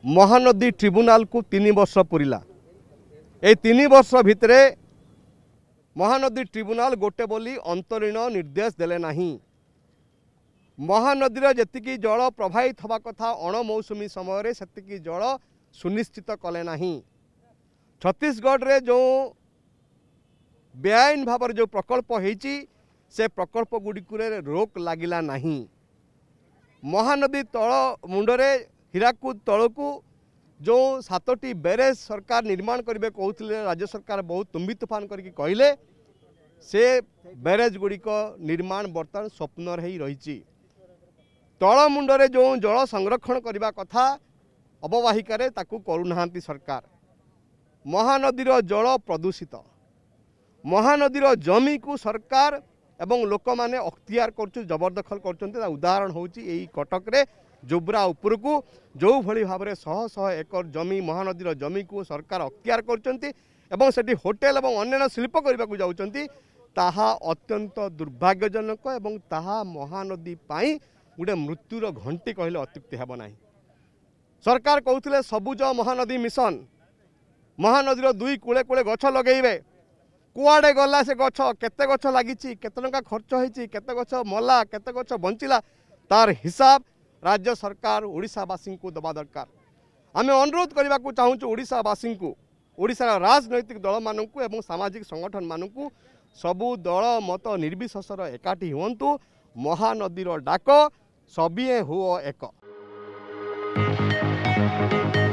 ମହାନଦୀ ଟ୍ରିବ୍ୟୁନାଲକୁ ତିନି ବର୍ଷ ପୁରିଲା এই তিনি বর্ষ ভিতরে মহানদী ট্রিব্যুনাল গোটে বলি অন্তরীণ নির্দেশ দেলে না মহানদীর যেতিকি জল প্রবাহিত হওয়া কথা অণমৌসুমী সময়ের সেতিকি জল সুনিশ্চিত কলে না ছত্তিশগড়ে যে বেআইন ভাবে যে প্রকল্প হয়েছি সে প্রকল্পগুড়ি রোক লাগিলা না মহানদী তল মুন্ডরে ହୀରାକୁଦ ତଳକୁ ଯେଉଁ ସାତଟି ବ୍ୟାରେଜ୍ ସରକାର ନିର୍ମାଣ କରିବେ କହୁଥିଲେ ରାଜ୍ୟ ସରକାର ବହୁତ ତୁମ୍ବି ତୋଫାନ କରିକି କହିଲେ ସେ ବ୍ୟାରେଜ୍ ଗୁଡ଼ିକ ନିର୍ମାଣ ବର୍ତ୍ତମାନ ସ୍ୱପ୍ନର ହେଇ ରହିଛି ତଳମୁଣ୍ଡରେ ଯେଉଁ ଜଳ ସଂରକ୍ଷଣ କରିବା କଥା ଅବବାହିକାରେ ତାକୁ କରୁନାହାନ୍ତି ସରକାର ମହାନଦୀର ଜଳ ପ୍ରଦୂଷିତ ମହାନଦୀର ଜମିକୁ ସରକାର ଏବଂ ଲୋକମାନେ ଅକ୍ତିଆର କରୁଛନ୍ତି ଜବରଦଖଲ କରୁଛନ୍ତି ତା ଉଦାହରଣ ହେଉଛି ଏଇ କଟକରେ জোব্রা উপরକୁ ଯେଉଁଭଳି ଭାବରେ ଶହ ଶହ ଏକର ଜମି ମହାନଦୀର ଜମିକୁ ସରକାର ଅକ୍ତିଆର କରୁଛନ୍ତି ଏବଂ ସେଠି ହୋଟେଲ ଏବଂ ଅନ୍ୟାନ୍ୟ ଶିଳ୍ପ କରିବାକୁ ଯାଉଛନ୍ତି ତାହା ଅତ୍ୟନ୍ତ ଦୁର୍ଭାଗ୍ୟଜନକ ଏବଂ ତାହା ମହାନଦୀ ପାଇଁ ଗୋଟେ ମୃତ୍ୟୁର ଘଣ୍ଟି କହିଲେ ଅତ୍ୟୁକ୍ତି ହେବ ନାହିଁ ସରକାର କହୁଥିଲେ ସବୁଜ ମହାନଦୀ ମିଶନ ମହାନଦୀର ଦୁଇ କୂଳେ କୂଳେ ଗଛ ଲଗେଇବେ କୁଆଡ଼େ ଗଲା ସେ ଗଛ କେତେ ଗଛ ଲାଗିଛି କେତେ ଟଙ୍କା ଖର୍ଚ୍ଚ ହେଇଛି କେତେ ଗଛ ମଲା କେତେ ଗଛ ବଞ୍ଚିଲା ତାର ହିସାବ ରାଜ୍ୟ ସରକାର ଓଡ଼ିଶାବାସୀଙ୍କୁ ଦେବା ଦରକାର ଆମେ ଅନୁରୋଧ କରିବାକୁ ଚାହୁଁଛୁ ଓଡ଼ିଶାବାସୀଙ୍କୁ ଓଡ଼ିଶାର ରାଜନୈତିକ ଦଳମାନଙ୍କୁ ଏବଂ ସାମାଜିକ ସଂଗଠନମାନଙ୍କୁ ସବୁ ଦଳ ମତ ନିର୍ବିଶେଷର ଏକାଠି ହୁଅନ୍ତୁ ମହାନଦୀର ଡାକ ସବିଏ ହୁଅ ଏକ thank you